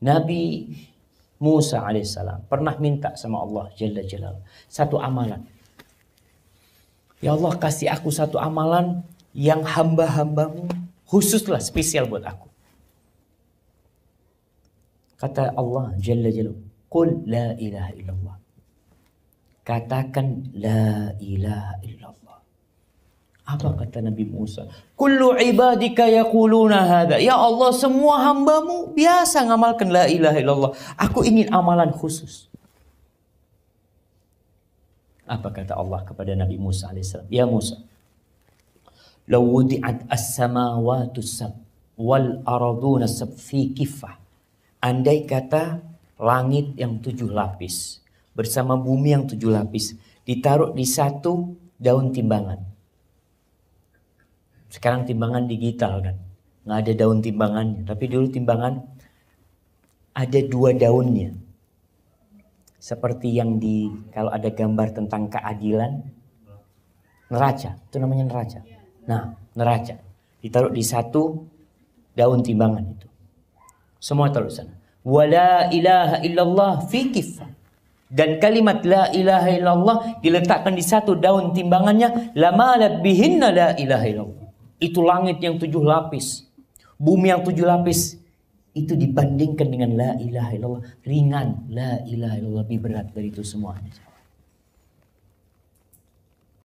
Nabi Musa alaihissalam pernah minta sama Allah Jalla Jalal satu amalan. Ya Allah kasih aku satu amalan yang hamba-hambamu khususlah spesial buat aku. Kata Allah Jalla Jalal, Qul la ilaha illallah. Katakan la ilaha illallah. Apa kata Nabi Musa? Kullu ibadika yaquluna hadha. Ya Allah, semua hambamu biasa ngamalkan la ilaha illallah. Aku ingin amalan khusus. Apa kata Allah kepada Nabi Musa AS? Ya Musa, Lau wudi'at as samawatu sab wal araduna sab fi kifah. Andai kata langit yang tujuh lapis bersama bumi yang tujuh lapis ditaruh di satu daun timbangan sekarang timbangan digital kan, nggak ada daun timbangannya. Tapi dulu timbangan ada dua daunnya. Seperti yang di kalau ada gambar tentang keadilan neraca, itu namanya neraca. Nah, neraca ditaruh di satu daun timbangan itu. Semua taruh di sana. Wala ilaha illallah fi kifah dan kalimat la ilaha illallah diletakkan di satu daun timbangannya lama bihinna la ilaha illallah itu langit yang tujuh lapis. Bumi yang tujuh lapis. Itu dibandingkan dengan la ilaha illallah. Ringan. La ilaha illallah lebih berat dari itu semuanya.